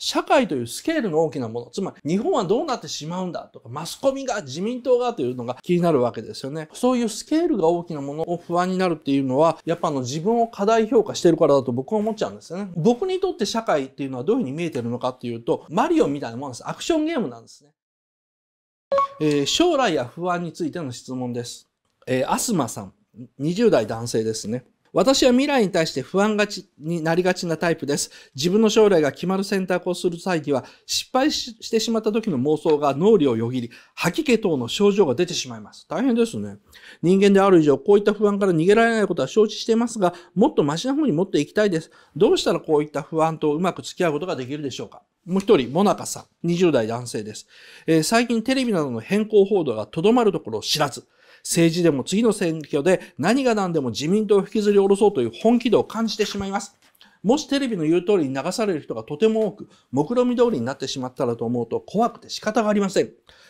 社会というスケールの大きなもの、つまり日本はどうなってしまうんだとか、マスコミが、自民党がというのが気になるわけですよね。そういうスケールが大きなものを不安になるっていうのは、やっぱあの自分を過大評価してるからだと僕は思っちゃうんですよね。僕にとって社会っていうのはどういうふうに見えてるのかっていうと、マリオみたいなものです。アクションゲームなんですね。えー、将来や不安についての質問です。えー、アスマさん、20代男性ですね。私は未来に対して不安がちになりがちなタイプです。自分の将来が決まる選択をする際には、失敗してしまった時の妄想が脳裏をよぎり、吐き気等の症状が出てしまいます。大変ですね。人間である以上、こういった不安から逃げられないことは承知していますが、もっとマシな方に持っていきたいです。どうしたらこういった不安とうまく付き合うことができるでしょうかもう一人、もなかさん、20代男性です。えー、最近テレビなどの変更報道がとどまるところを知らず、政治でも次の選挙で何が何でも自民党を引きずり下ろそうという本気度を感じてしまいます。もしテレビの言う通りに流される人がとても多く、目論見通りになってしまったらと思うと怖くて仕方がありません。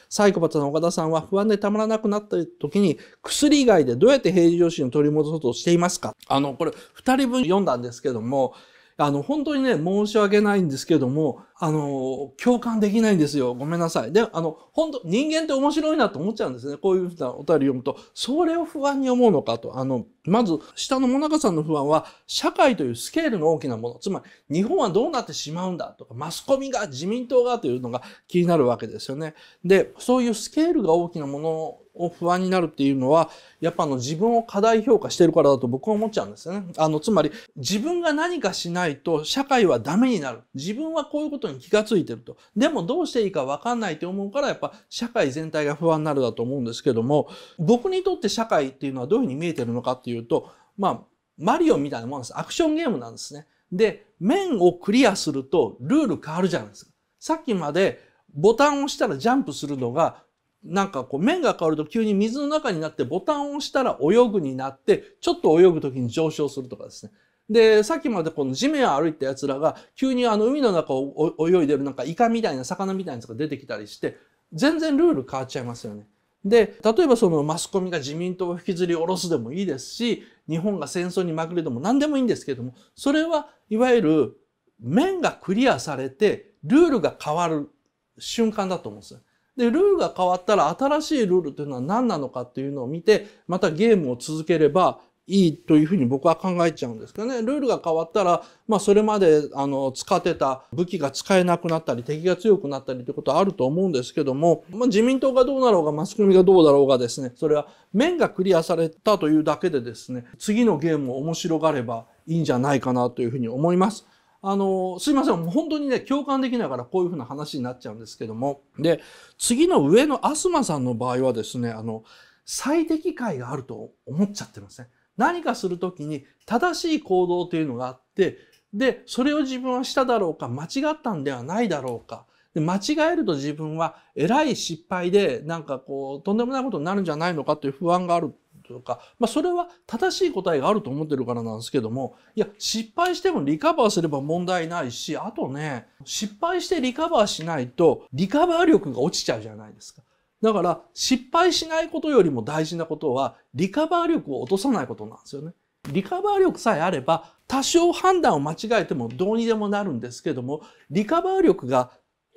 サイコパスの岡田さんは不安でたまらなくなった時に、薬以外でどうやって平常心を取り戻そうとしていますかあの、これ、二人分読んだんですけども、あの、本当にね、申し訳ないんですけども、あの、共感できないんですよ。ごめんなさい。で、あの、本当人間って面白いなと思っちゃうんですね。こういうふうなお便り読むと、それを不安に思うのかと。あの、まず、下のもなかさんの不安は、社会というスケールの大きなもの。つまり、日本はどうなってしまうんだとか、マスコミが、自民党がというのが気になるわけですよね。で、そういうスケールが大きなものを不安になるっていうのは、やっぱあの自分を過大評価してるからだと僕は思っちゃうんですよね。あの、つまり自分が何かしないと社会はダメになる。自分はこういうことに気がついてると。でもどうしていいかわかんないと思うから、やっぱ社会全体が不安になるだと思うんですけども、僕にとって社会っていうのはどういうふうに見えてるのかっていうと、まあ、マリオみたいなもんです。アクションゲームなんですね。で、面をクリアするとルール変わるじゃないですか。さっきまでボタンを押したらジャンプするのがなんかこう面が変わると急に水の中になってボタンを押したら泳ぐになってちょっと泳ぐ時に上昇するとかですねで、さっきまでこの地面を歩いた奴らが、急にあの海の中を泳いでるなんかイカみたいな魚みたいなやつが出てきたりして、全然ルール変わっちゃいますよね。で、例えばそのマスコミが自民党を引きずり下ろすでもいいですし、日本が戦争にまぐれでも何でもいいんですけども、それはいわゆる面がクリアされてルールが変わる瞬間だと思うんですよ。で、ルールが変わったら新しいルールというのは何なのかっていうのを見て、またゲームを続ければいいというふうに僕は考えちゃうんですけどね。ルールが変わったら、まあそれまであの使ってた武器が使えなくなったり、敵が強くなったりということはあると思うんですけども、まあ自民党がどうなろうが、マスコミがどうだろうがですね、それは面がクリアされたというだけでですね、次のゲームを面白がればいいんじゃないかなというふうに思います。あの、すいません、もう本当にね、共感できないからこういうふうな話になっちゃうんですけども、で、次の上のアスマさんの場合はですね、あの、最適解があると思っちゃってますね。何かするときに正しい行動というのがあって、で、それを自分はしただろうか、間違ったんではないだろうか、で間違えると自分はえらい失敗でなんかこうとんでもないことになるんじゃないのかという不安があるとか、まあ、それは正しい答えがあると思ってるからなんですけどもいや失敗してもリカバーすれば問題ないしあとね失敗してリカバーしないとリカバー力が落ちちゃうじゃないですか。だから失敗しないことよりも大事なことはリカバー力を落とさないことなんですよね。リカバー力さえあれば多少判断を間違えてもどうにでもなるんですけどもリカバー力が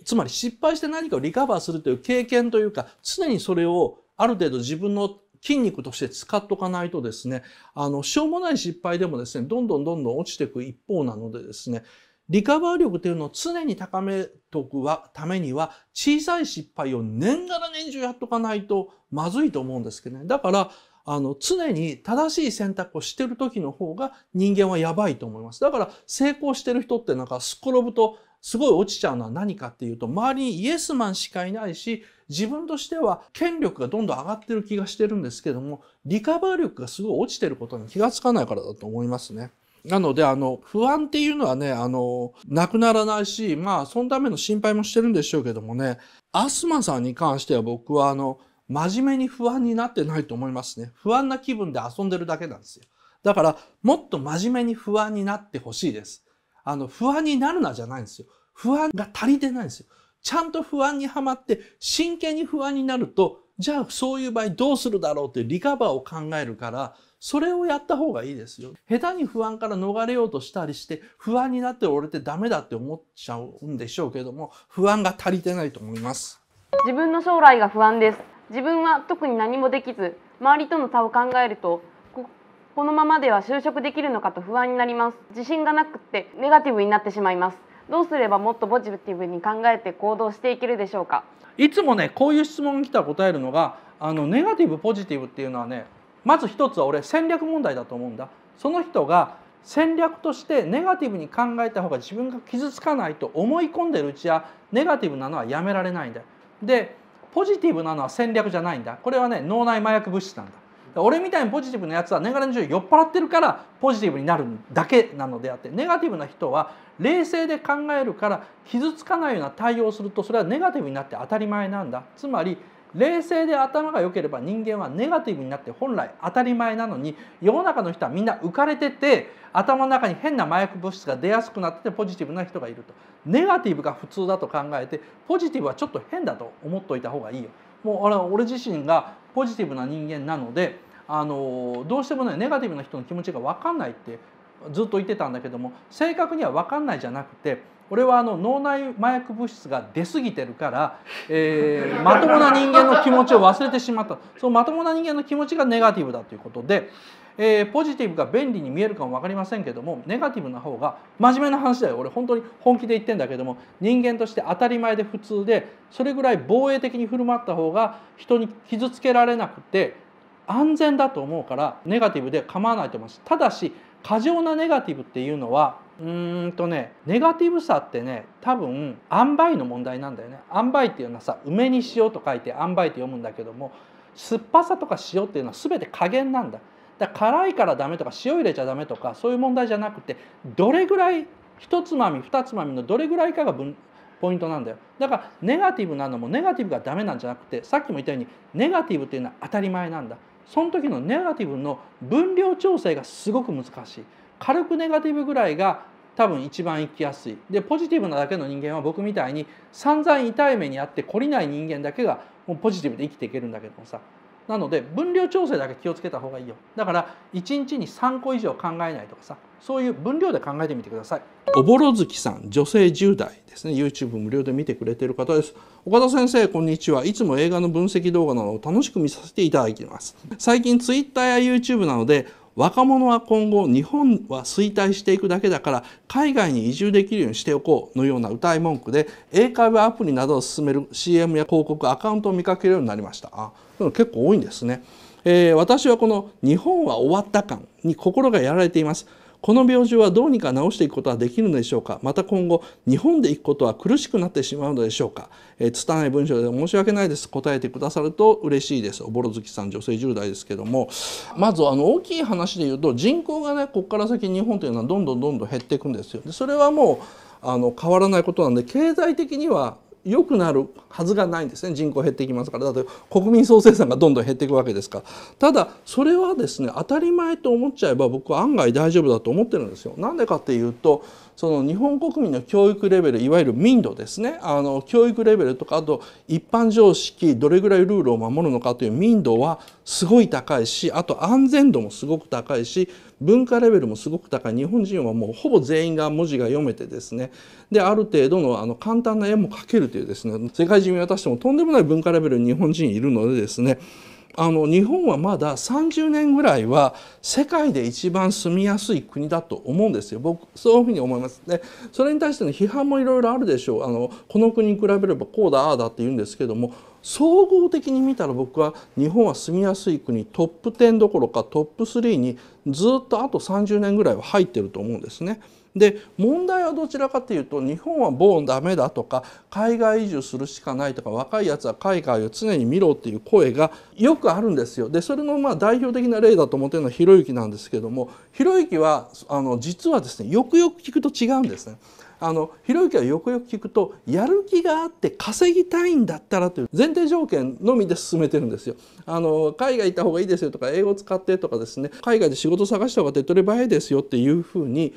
つまり失敗して何かをリカバーするという経験というか常にそれをある程度自分の筋肉として使っとかないとですね、あの、しょうもない失敗でもですね、どんどんどんどん落ちていく一方なのでですね、リカバー力というのを常に高めとくはためには小さい失敗を年がら年中やっとかないとまずいと思うんですけどね。だから、あの、常に正しい選択をしてる時の方が人間はやばいと思います。だから成功してる人ってなんかすっ転ぶとすごい落ちちゃうのは何かっていうと、周りにイエスマンしかいないし、自分としては権力がどんどん上がってる気がしてるんですけども、リカバー力がすごい落ちてることに気がつかないからだと思いますね。なので、あの、不安っていうのはね、あの、なくならないし、まあ、そのための心配もしてるんでしょうけどもね、アスマさんに関しては僕は、あの、真面目に不安になってないと思いますね。不安な気分で遊んでるだけなんですよ。だから、もっと真面目に不安になってほしいです。あの、不安になるなじゃないんですよ。不安が足りてないんですよ。ちゃんと不安にはまって真剣に不安になるとじゃあそういう場合どうするだろうってリカバーを考えるからそれをやった方がいいですよ。下手に不安から逃れようとしたりして不安になって俺ってダメだって思っちゃうんでしょうけども不安が足りてないと思います。自分の将来が不安です。自分は特に何もできず周りとの差を考えるとここのままでは就職できるのかと不安になります。自信がなくってネガティブになってしまいます。どうすればもっとポジティブに考えて行動していけるでしょうかいつもねこういう質問に来たら答えるのがあのネガティブポジティブっていうのはねまず一つは俺戦略問題だと思うんだその人が戦略としてネガティブに考えた方が自分が傷つかないと思い込んでるうちはネガティブなのはやめられないんだよ。でポジティブなのは戦略じゃないんだこれはね脳内麻薬物質なんだ。俺みたいにポジティブなやつは年がら年中酔っ払ってるからポジティブになるだけなのであってネガティブな人は冷静で考えるから傷つかないような対応をするとそれはネガティブになって当たり前なんだつまり冷静で頭が良ければ人間はネガティブになって本来当たり前なのに世の中の人はみんな浮かれてて頭の中に変な麻薬物質が出やすくなっててポジティブな人がいるとネガティブが普通だと考えてポジティブはちょっと変だと思っておいた方がいいよもう俺自身がポジティブな人間なのであのどうしてもねネガティブな人の気持ちが分かんないってずっと言ってたんだけども正確には分かんないじゃなくて俺はあの脳内麻薬物質が出過ぎてるから、えー、まともな人間の気持ちを忘れてしまったそのまともな人間の気持ちがネガティブだということでえー、ポジティブが便利に見えるかも分かりませんけどもネガティブな方が真面目な話だよ俺本当に本気で言ってんだけども人間として当たり前で普通でそれぐらい防衛的に振る舞った方が人に傷つけられなくて安全だと思うからネガティブで構わないと思います。ただし過剰なネガティブっていうのはうんとねネガティブさってね多分塩梅の問題なんだよね塩梅っていうのはさ梅に塩と書いて塩梅って読むんだけども酸っぱさとか塩っていうのは全て加減なんだだから辛いからダメとか塩入れちゃダメとかそういう問題じゃなくてどれぐらい1つまみ2つまみのどれぐらいかが分ポイントなんだよだからネガティブなのもネガティブがダメなんじゃなくてさっきも言ったようにネガティブっていうのは当たり前なんだその時のネガティブの分量調整がすごく難しい軽くネガティブぐらいが多分一番行きやすいでポジティブなだけの人間は僕みたいに散々痛い目にあって懲りない人間だけがもうポジティブで生きていけるんだけどもさなので分量調整だけ気をつけた方がいいよだから1日に3個以上考えないとかさそういう分量で考えてみてくださいおぼろ月さん女性10代ですね YouTube 無料で見てくれてる方です岡田先生こんにちはいつも映画の分析動画などを楽しく見させていただきます最近 Twitter や YouTube なので若者は今後日本は衰退していくだけだから海外に移住できるようにしておこうのような歌い文句で英会話アプリなどを進める CM や広告アカウントを見かけるようになりましたあ結構多いんですね、えー、私はこの日本は終わった感に心がやられていますこの病状はどうにか治していくことはできるのでしょうかまた今後日本で行くことは苦しくなってしまうのでしょうか、えー、拙い文章で申し訳ないです答えてくださると嬉しいですおぼろ月さん女性10代ですけどもまずあの大きい話で言うと人口がねここから先日本というのはどんどんどんどん減っていくんですよ。でそれはもうあの変わらないことなんで経済的には良くなるはずがないんですね人口減っていきますからだって国民総生産がどんどん減っていくわけですからただそれはですね当たり前と思っちゃえば僕は案外大丈夫だと思ってるんですよ。なんでかっていうとその日本国民の教育レベルいわゆる民度ですねあの教育レベルとかあと一般常識どれぐらいルールを守るのかという民度はすごい高いしあと安全度もすごく高いし文化レベルもすごく高い日本人はもうほぼ全員が文字が読めてですねである程度のあの簡単な絵も描けるというですね世界中に渡してもとんでもない文化レベルに日本人いるのでですねあの日本はまだ30年ぐらいは世界で一番住みやすい国だと思うんですよ僕そういうふうに思いますでそれに対しての批判もいろいろあるでしょうあのこの国に比べればこうだああだって言うんですけども総合的に見たら僕は日本は住みやすい国トップ10どころかトップ3にずっとあと30年ぐらいは入ってると思うんですね。で問題はどちらかというと日本はボーンダメだとか海外移住するしかないとか若いやつは海外を常に見ろっていう声がよくあるんですよ。でそれのまあ代表的な例だと思ってるのはひろゆきなんですけどもひろゆきはあの実はですねよくよく聞くと違うんですね。あのひろゆきはよくよく聞くとやる気があって稼ぎたいんだったらという前提条件のみで進めてるんですよ。あの海外行った方がいいですよとか英語使ってとかですね海外で仕事探した方が手っ取り早いですよっていうふうに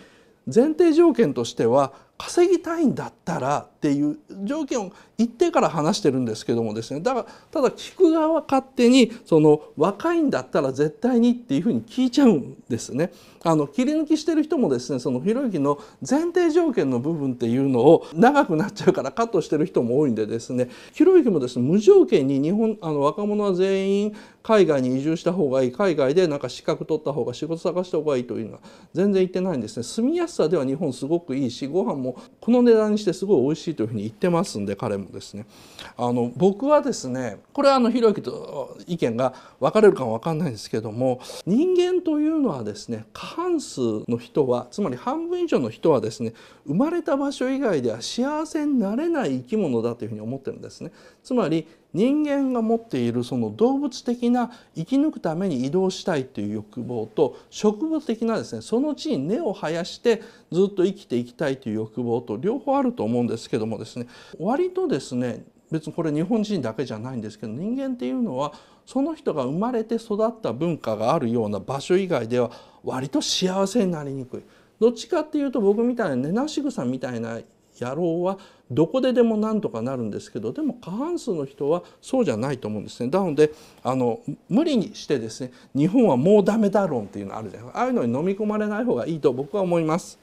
前提条件としては稼ぎたいんだったらっていう条件を言ってから話してるんですけどもですねだからただ聞く側は勝手にその若いんだったら絶対にっていうふうに聞いちゃうんですね。あの切り抜きしてる人もですねそのひろゆきの前提条件の部分っていうのを長くなっちゃうからカットしてる人も多いんでですねひろゆきもですね無条件に日本あの若者は全員海外に移住した方がいい海外でなんか資格取った方が仕事探した方がいいというのは全然言ってないんですね。住みやすさでは日本すごくいいしご飯もこの値段にしてすごい美味しいというふうに言ってますんで彼もですねあの僕はですねこれはあのひろゆきと意見が分かれるかも分かんないんですけども人間というのはですね過半数の人はつまり半分以上の人はですね生まれた場所以外では幸せになれない生き物だというふうに思ってるんですね。つまり人間が持っているその動物的な生き抜くために移動したいという欲望と植物的なですねその地に根を生やしてずっと生きていきたいという欲望と両方あると思うんですけどもですね割とですね別にこれ日本人だけじゃないんですけど人間っていうのはその人が生まれて育った文化があるような場所以外では割と幸せになりにくい。どっちかっていうと僕みたいな根なし草みたいな野郎はどこででもなんとかなるんですけどでも過半数の人はそうじゃないと思うんですね。なのであの無理にしてですね日本はもうダメだろうっていうのあるじゃないああいうのに飲み込まれない方がいいと僕は思います。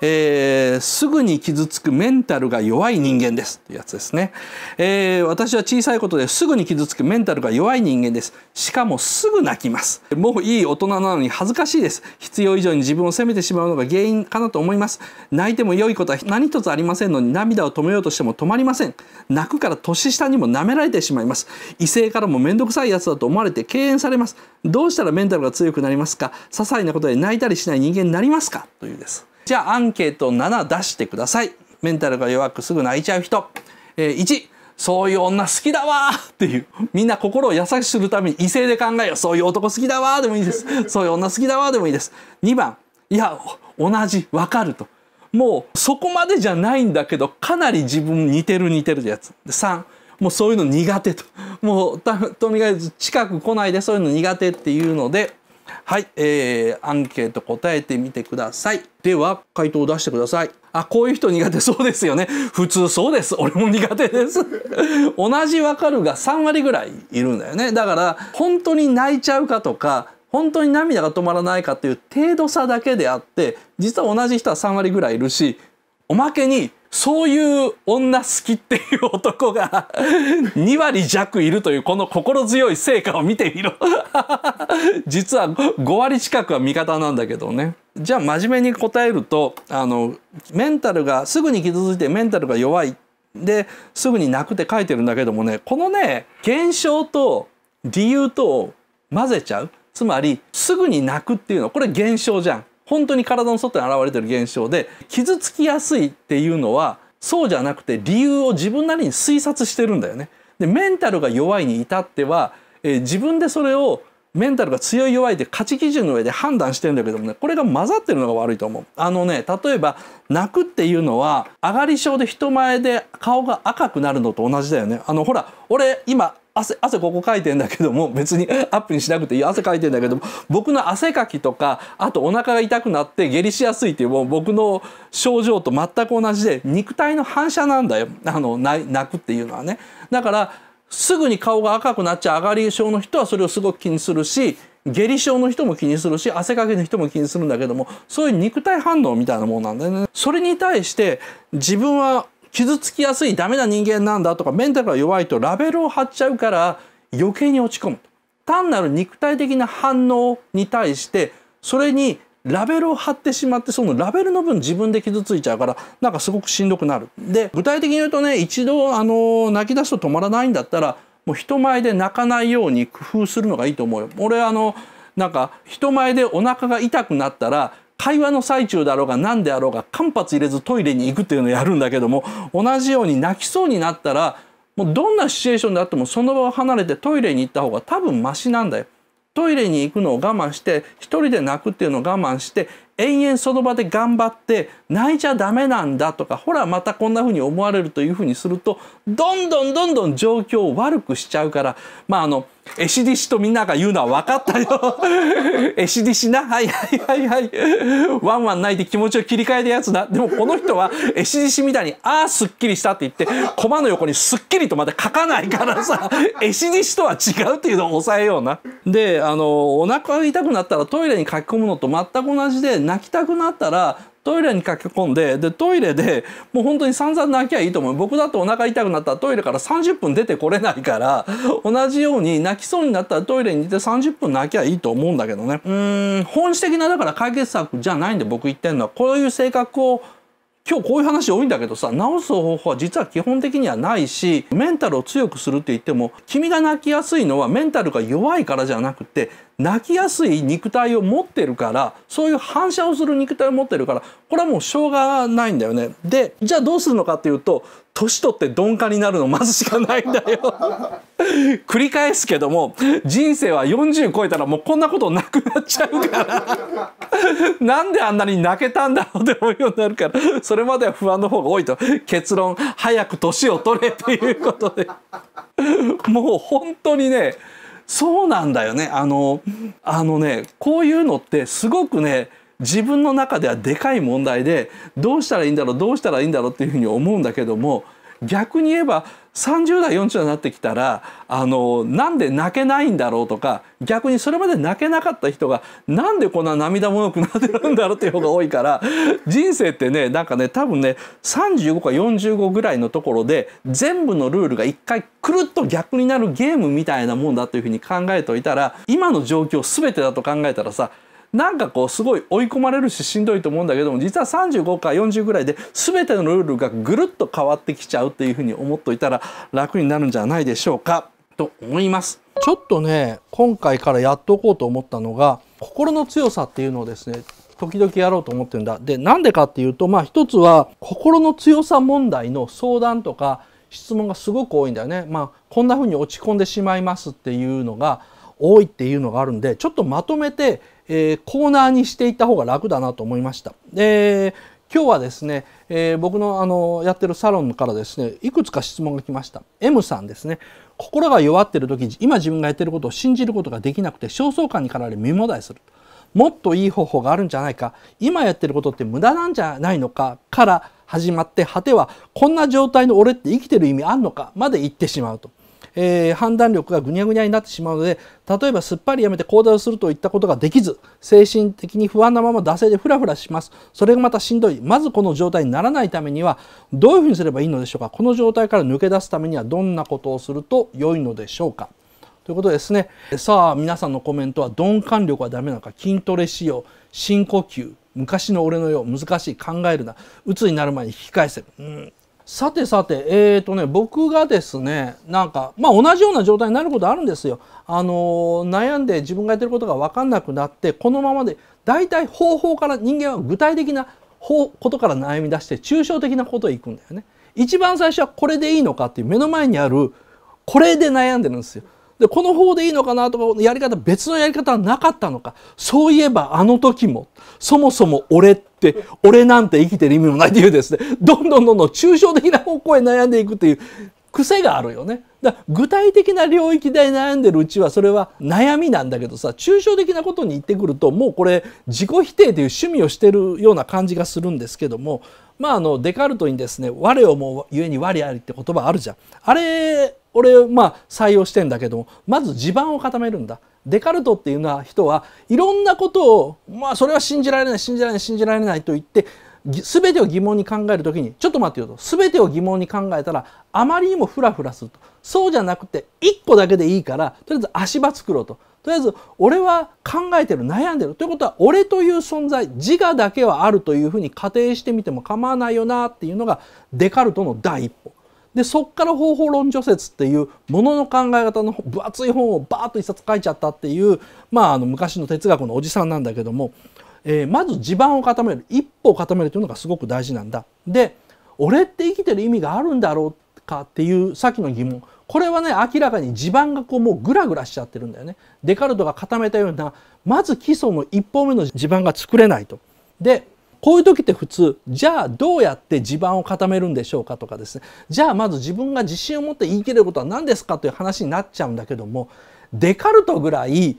えー、すぐに傷つくメンタルが弱い人間ですというやつですね、えー、私は小さいことですぐに傷つくメンタルが弱い人間ですしかもすぐ泣きますもういい大人なのに恥ずかしいです必要以上に自分を責めてしまうのが原因かなと思います泣いても良いことは何一つありませんのに涙を止めようとしても止まりません泣くから年下にも舐められてしまいます異性からも面倒くさいやつだと思われて敬遠されますどうしたらメンタルが強くなりますか些細なことで泣いたりしない人間になりますかというですじゃあアンケート7出してください。メンタルが弱くすぐ泣いちゃう人。えー、1、そういう女好きだわっていう。みんな心を優しくするために異性で考えよう。そういう男好きだわでもいいです。そういう女好きだわでもいいです。2番、いや、同じ、わかると。もうそこまでじゃないんだけど、かなり自分似てる似てるやつ。3、もうそういうの苦手と。もうとにかく近く来ないでそういうの苦手っていうので、はい、えー、アンケート答えてみてください。では、回答を出してください。あ、こういう人苦手そうですよね。普通そうです。俺も苦手です。同じわかるが3割ぐらいいるんだよね。だから、本当に泣いちゃうかとか、本当に涙が止まらないかっていう程度差だけであって、実は同じ人は3割ぐらいいるし、おまけにそういう女好きっていう男が2 割弱いるというこの心強い成果を見てみろ 実は5割近くは味方なんだけどね。じゃあ真面目に答えるとあのメンタルがすぐに傷ついてメンタルが弱いですぐに泣くって書いてるんだけどもねこのね現象と理由と混ぜちゃうつまりすぐに泣くっていうのこれ現象じゃん。本当に体の外に現れてる現象で傷つきやすいっていうのはそうじゃなくて理由を自分なりに推察してるんだよね。でメンタルが弱いに至っては、えー、自分でそれをメンタルが強い弱いで価値基準の上で判断してんだけどもねこれが混ざってるのが悪いと思うあのね例えば泣くっていうのは上がり症で人前で顔が赤くなるのと同じだよねあのほら俺今汗、汗ここかいてんだけども、別に アップにしなくていい汗かいてんだけども、僕の汗かきとか、あとお腹が痛くなって下痢しやすいっていう、もう僕の症状と全く同じで、肉体の反射なんだよ。あの、泣くっていうのはね。だから、すぐに顔が赤くなっちゃう上がり症の人はそれをすごく気にするし下痢症の人も気にするし汗かきの人も気にするんだけどもそういう肉体反応みたいなもんなんだよね。それに対して自分は傷つきやすいダメな人間なんだとかメンタルが弱いとラベルを貼っちゃうから余計に落ち込む単なる肉体的な反応に対してそれにラベルを貼ってしまってそのラベルの分自分で傷ついちゃうからなんかすごくしんどくなる。で具体的に言うとね一度あの泣き出すと止まらないんだったらもう人前で泣かないように工夫するのがいいと思うよ。俺あのなんか人前でお腹が痛くなったら会話の最中だろうが何であろうが間髪入れずトイレに行くっていうのをやるんだけども同じように泣きそうになったらもうどんなシチュエーションであってもその場を離れてトイレに行った方が多分マシなんだよ。トイレに行くのを我慢して一人で泣くっていうのを我慢して延々その場で頑張って泣いちゃダメなんだとかほらまたこんな風に思われるという風にするとどんどんどんどん状況を悪くしちゃうからまああの絵師弟子とみんなが言うのは分かったよ絵師弟子な。はいはいはいはい。ワンワン泣いて気持ちを切り替えるやつだ。でもこの人は絵師弟子みたいに、ああ、すっきりしたって言って、コマの横にすっきりとまで書かないからさ、絵師弟子とは違うっていうのを抑えような。で、あの、お腹が痛くなったらトイレに書き込むのと全く同じで、泣きたくなったらトイレに駆け込んででトイレでもう本当に散々泣きゃいいと思う僕だとお腹痛くなったらトイレから30分出てこれないから同じように泣きそうになったらトイレに行って30分泣きゃいいと思うんだけどねうん本質的なだから解決策じゃないんで僕言ってんのはこういう性格を今日こういう話多いんだけどさ治す方法は実は基本的にはないしメンタルを強くするって言っても君が泣きやすいのはメンタルが弱いからじゃなくて泣きやすい肉体を持ってるからそういう反射をする肉体を持ってるからこれはもうしょうがないんだよね。でじゃあどうするのかっていうと年取って鈍化になるの待つしかないんだよ 繰り返すけども人生は40超えたらもうこんなことなくなっちゃうから なんであんなに泣けたんだろうって思うようになるからそれまでは不安の方が多いと結論早く年を取れっていうことで もう本当にねそうなんだよねあのあのねこういうのってすごくね自分の中ではでかい問題でどうしたらいいんだろうどうしたらいいんだろうっていうふうに思うんだけども逆に言えば30代40代になってきたらあのなんで泣けないんだろうとか逆にそれまで泣けなかった人がなんでこんな涙もろくなってるんだろうっていう方が多いから人生ってねなんかね多分ね35か45ぐらいのところで全部のルールが一回くるっと逆になるゲームみたいなもんだというふうに考えておいたら今の状況全てだと考えたらさなんかこうすごい追い込まれるししんどいと思うんだけども実は35か40ぐらいで全てのルールがぐるっと変わってきちゃうっていうふうに思っといたら楽になるんじゃないでしょうかと思います。ちょっとね今回からやっておこうと思ったのが心の強さっていうのをですね時々やろうと思ってるんだ。でなんでかっていうとまあ一つは心の強さ問題の相談とか質問がすごく多いんだよね。まあこんな風に落ち込んでしまいますっていうのが多いっていうのがあるんでちょっとまとめてえー、コーナーにしていった方が楽だなと思いました。で今日はですね、えー、僕のあのやってるサロンからですね、いくつか質問が来ました。M さんですね。心が弱ってる時、今自分がやってることを信じることができなくて、焦燥感に駆られ身もだえする。もっといい方法があるんじゃないか、今やってることって無駄なんじゃないのかから始まって、果てはこんな状態の俺って生きてる意味あんのかまで言ってしまうと。えー、判断力がぐにゃぐにゃになってしまうので例えばすっぱりやめて行動するといったことができず精神的に不安なまま惰性でフラフラしますそれがまたしんどいまずこの状態にならないためにはどういうふうにすればいいのでしょうかこの状態から抜け出すためにはどんなことをすると良いのでしょうかということですねさあ皆さんのコメントは鈍感力はダメなのか筋トレよう深呼吸昔の俺のよう難しい考えるな鬱になる前に引き返せ、うん、さてさて、えーとね、僕がですね、なんか、まあ、同じような状態になることあるんですよ。あのー、悩んで自分がやってることが分かんなくなって、このままで、大体方法から人間は具体的な方ことから悩み出して、抽象的なことへ行くんだよね。一番最初はこれでいいのかっていう目の前にある、これで悩んでるんですよ。でこの方でいいのかなとかやり方別のやり方はなかったのかそういえばあの時もそもそも俺って俺なんて生きてる意味もないというですねどんどんどんどん抽象的な方向へ悩んでいくという癖があるよね。だ具体的な領域で悩んでるうちはそれは悩みなんだけどさ抽象的なことに言ってくるともうこれ自己否定という趣味をしてるような感じがするんですけどもまああのデカルトにですね「我をもうゆえに我あり」って言葉あるじゃん。あれ俺まあ採用してんだけどもまず地盤を固めるんだデカルトっていうのは人はいろんなことをまあそれは信じられない信じられない信じられないと言って全てを疑問に考える時にちょっと待ってよと全てを疑問に考えたらあまりにもフラフラするとそうじゃなくて1個だけでいいからとりあえず足場作ろうととりあえず俺は考えてる悩んでるということは俺という存在自我だけはあるというふうに仮定してみても構わないよなっていうのがデカルトの第一歩。でそっから方法論除説っていうものの考え方の分厚い本をバーッと一冊書いちゃったっていう、まあ、あの昔の哲学のおじさんなんだけども、えー、まず地盤を固める一歩を固めるというのがすごく大事なんだ。で俺って生きてる意味があるんだろうかっていうさっきの疑問これはね明らかに地盤がこうもうグラグラしちゃってるんだよね。デカルトが固めたようなまず基礎の一歩目の地盤が作れないと。でこういう時って普通じゃあどうやって地盤を固めるんでしょうかとかですねじゃあまず自分が自信を持って言い切れることは何ですかという話になっちゃうんだけどもデカルトぐらい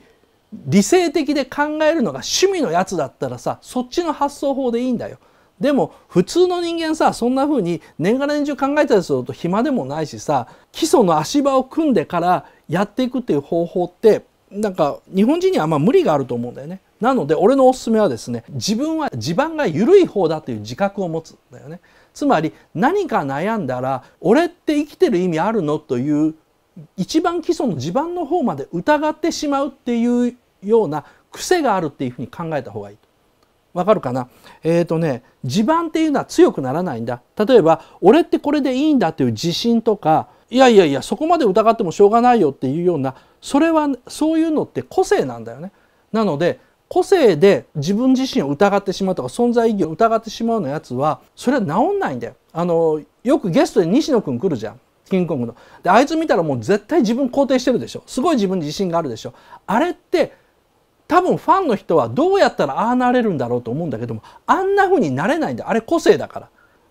理性的で考えるのが趣味のやつだったらさそっちの発想法でいいんだよ。でも普通の人間さそんな風に年がら年中考えたりすると暇でもないしさ基礎の足場を組んでからやっていくっていう方法ってなんか日本人にはま無理があると思うんだよね。なので俺のおすすめはですね自分は地盤が緩い方だという自覚を持つんだよねつまり何か悩んだら俺って生きてる意味あるのという一番基礎の地盤の方まで疑ってしまうっていうような癖があるっていうふうに考えた方がいいわかるかなえっ、ー、とね地盤っていうのは強くならないんだ例えば俺ってこれでいいんだという自信とかいやいやいやそこまで疑ってもしょうがないよっていうようなそれはそういうのって個性なんだよねなので個性で自分自身を疑ってしまうとか存在意義を疑ってしまうのやつはそれは治んないんだよ。あのよくゲストで西野君来るじゃん。キングコングの。であいつ見たらもう絶対自分肯定してるでしょ。すごい自分に自信があるでしょ。あれって多分ファンの人はどうやったらああなれるんだろうと思うんだけどもあんな風になれないんだあれ個性だか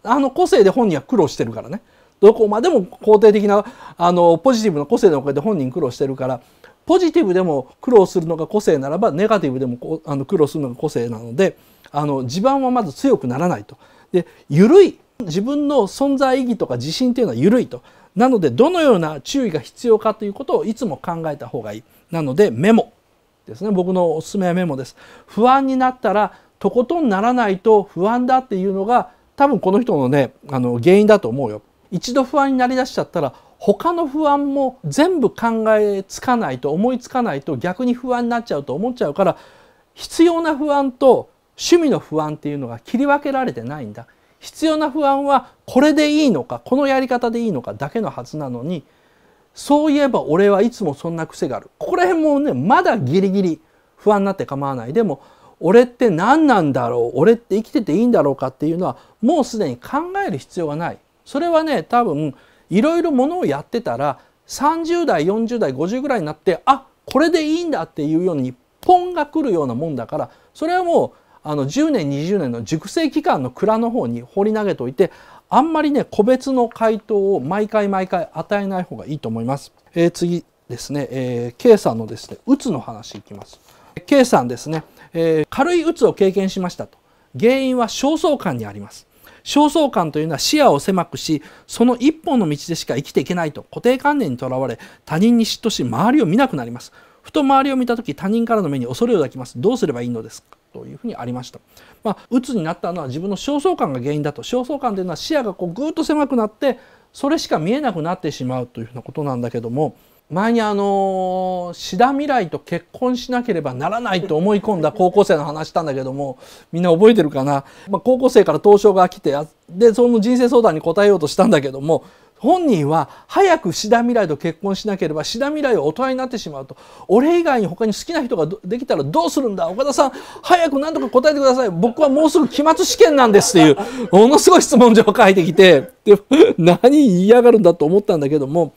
らあの個性で本人は苦労してるからねどこまでも肯定的なあのポジティブな個性のおかげで本人苦労してるからポジティブでも苦労するのが個性ならばネガティブでもあの苦労するのが個性なのであの地盤はまず強くならないと。で緩い自分の存在意義とか自信というのは緩いと。なのでどのような注意が必要かということをいつも考えた方がいい。なのでメモですね僕のおすすめはメモです。不安になったらとことんならないと不安だっていうのが多分この人のねあの原因だと思うよ。一度不安になりだしちゃったら他の不安も全部考えつかないと思いつかないと逆に不安になっちゃうと思っちゃうから必要な不安と趣味の不安っていうのが切り分けられてないんだ必要な不安はこれでいいのかこのやり方でいいのかだけのはずなのにそういえば俺はいつもそんな癖があるこれもねまだギリギリ不安になって構わないでも俺って何なんだろう俺って生きてていいんだろうかっていうのはもうすでに考える必要がないそれはね多分いろいろものをやってたら30代40代50ぐらいになってあこれでいいんだっていうようにポ本が来るようなもんだからそれはもうあの10年20年の熟成期間の蔵の方に放り投げといてあんまりね個別の回答を毎回毎回与えない方がいいと思います。えー、次ですね、えー、K さんのですねうつの話いきます。K さんですね、えー、軽いうつを経験しましたと原因は焦燥感にあります焦燥感というのは視野を狭くしその一本の道でしか生きていけないと固定観念にとらわれ他人に嫉妬し周りを見なくなりますふと周りを見た時他人からの目に恐れを抱きますどうすればいいのですかというふうにありました。まあ、鬱になったのは自分の焦燥感が原因だと焦燥感というのは視野がこうぐっと狭くなってそれしか見えなくなってしまうというふうなことなんだけども前にあの志田未来と結婚しなければならないと思い込んだ高校生の話したんだけどもみんな覚えてるかな、まあ、高校生から東証が来てでその人生相談に答えようとしたんだけども本人は早く志田未来と結婚しなければ志田未来は大人になってしまうと俺以外に他に好きな人ができたらどうするんだ岡田さん早く何とか答えてください僕はもうすぐ期末試験なんですっていうものすごい質問状を書いてきてで何言いやがるんだと思ったんだけども。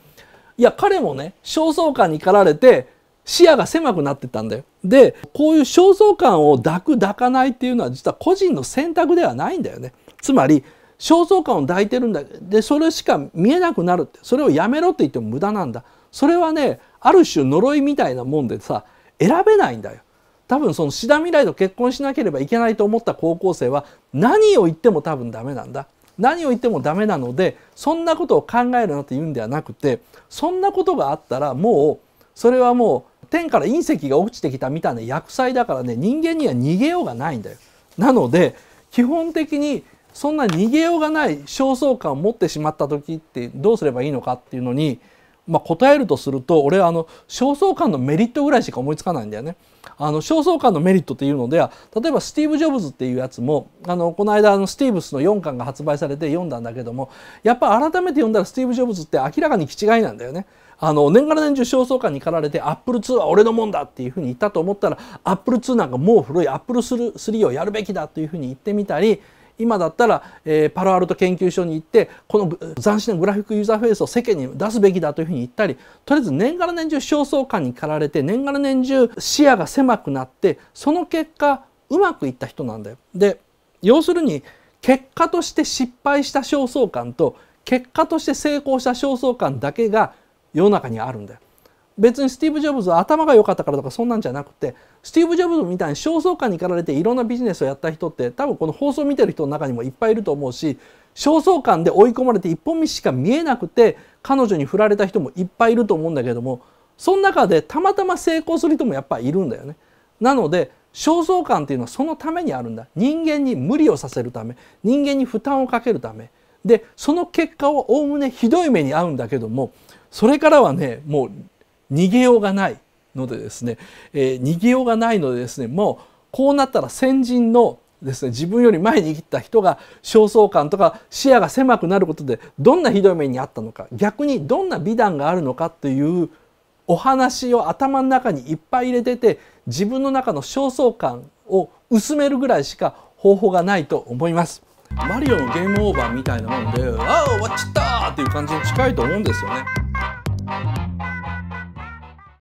いや彼もね焦燥感に駆られて視野が狭くなってたんだよ。でこういう焦燥感を抱く抱かないっていうのは実は個人の選択ではないんだよね。つまり焦燥感を抱いてるんだでそれしか見えなくなるってそれをやめろって言っても無駄なんだそれはねある種呪いみたいなもんでさ選べないんだよ多分その志田未来と結婚しなければいけないと思った高校生は何を言っても多分ダメなんだ何を言ってもダメなのでそんなことを考えるなって言うんではなくてそんなことがあったらもうそれはもう天から隕石が落ちてきたみたいな薬剤だからね人間には逃げようがないんだよ。なので基本的にそんな逃げようがない焦燥感を持ってしまった時ってどうすればいいのかっていうのに、まあ、答えるとすると俺はあの焦燥感のメリットぐらいしか思いつかないんだよね。あの焦燥感のメリットっていうのでは例えばスティーブ・ジョブズっていうやつもあのこの間のスティーブスの4巻が発売されて読んだんだけどもやっぱ改めて読んだらスティーブ・ジョブズって明らかに気違いなんだよね。あの年がら年中焦燥感に駆られてアップル2は俺のもんだっていうふうに言ったと思ったらアップル2なんかもう古いアップル3をやるべきだというふうに言ってみたり今だったら、えー、パロアルト研究所に行ってこの斬新なグラフィックユーザーフェイスを世間に出すべきだというふうに言ったりとりあえず年がら年中焦燥感に駆られて年がら年中視野が狭くなってその結果うまくいった人なんだよ。で要するに結果として失敗した焦燥感と結果として成功した焦燥感だけが世の中にあるんだよ。別にスティーブ・ジョブズは頭が良かったからとかそんなんじゃなくてスティーブ・ジョブズみたいに焦燥感に駆られていろんなビジネスをやった人って多分この放送を見てる人の中にもいっぱいいると思うし焦燥感で追い込まれて一本道しか見えなくて彼女に振られた人もいっぱいいると思うんだけどもその中でたまたま成功する人もやっぱいるんだよね。なので焦燥感っていうのはそのためにあるんだ人間に無理をさせるため人間に負担をかけるためでその結果をおおむねひどい目に遭うんだけどもそれからはねもう逃げようがないのでですね、えー、逃げようがないのでですねもうこうなったら先人のですね、自分より前に生きた人が焦燥感とか視野が狭くなることでどんなひどい目にあったのか逆にどんな美談があるのかというお話を頭の中にいっぱい入れてて自分の中の焦燥感を薄めるぐらいしか方法がないと思いますマリオのゲームオーバーみたいなもんで「ああ終わっちゃった!」っていう感じに近いと思うんですよね。